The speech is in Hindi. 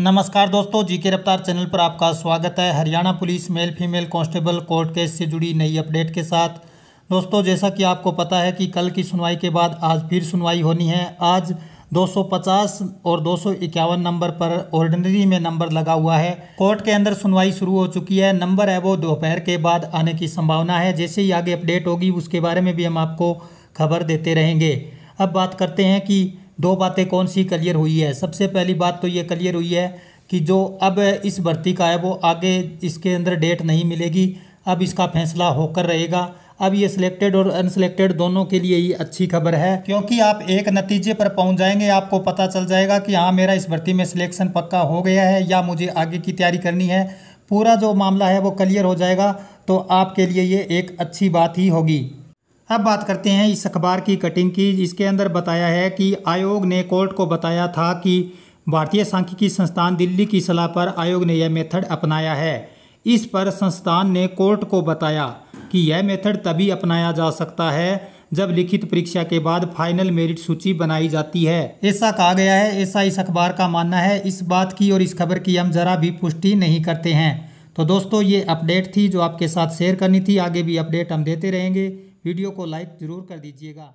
नमस्कार दोस्तों जीके रफ्तार चैनल पर आपका स्वागत है Haryana police male female constable court case से जुड़ी नई अपडेट के साथ दोस्तों जैसा कि आपको पता है कि कल की सुनवाई के बाद आज फिर सुनवाई होनी है आज 250 और दो नंबर पर ऑर्डिनरी में नंबर लगा हुआ है कोर्ट के अंदर सुनवाई शुरू हो चुकी है नंबर है वो दोपहर के बाद आने की संभावना है जैसे ही आगे अपडेट होगी उसके बारे में भी हम आपको खबर देते रहेंगे अब बात करते हैं कि दो बातें कौन सी क्लियर हुई है सबसे पहली बात तो ये क्लियर हुई है कि जो अब इस भर्ती का है वो आगे इसके अंदर डेट नहीं मिलेगी अब इसका फैसला होकर रहेगा अब ये सिलेक्टेड और अनसेलेक्टेड दोनों के लिए ही अच्छी खबर है क्योंकि आप एक नतीजे पर पहुंच जाएंगे आपको पता चल जाएगा कि हाँ मेरा इस भर्ती में सिलेक्शन पक्का हो गया है या मुझे आगे की तैयारी करनी है पूरा जो मामला है वो क्लियर हो जाएगा तो आपके लिए ये एक अच्छी बात ही होगी अब बात करते हैं इस अखबार की कटिंग की जिसके अंदर बताया है कि आयोग ने कोर्ट को बताया था कि भारतीय सांख्यिकी संस्थान दिल्ली की सलाह पर आयोग ने यह मेथड अपनाया है इस पर संस्थान ने कोर्ट को बताया कि यह मेथड तभी अपनाया जा सकता है जब लिखित परीक्षा के बाद फाइनल मेरिट सूची बनाई जाती है ऐसा कहा गया है ऐसा इस अखबार का मानना है इस बात की और इस खबर की हम जरा भी पुष्टि नहीं करते हैं तो दोस्तों ये अपडेट थी जो आपके साथ शेयर करनी थी आगे भी अपडेट हम देते रहेंगे वीडियो को लाइक ज़रूर कर दीजिएगा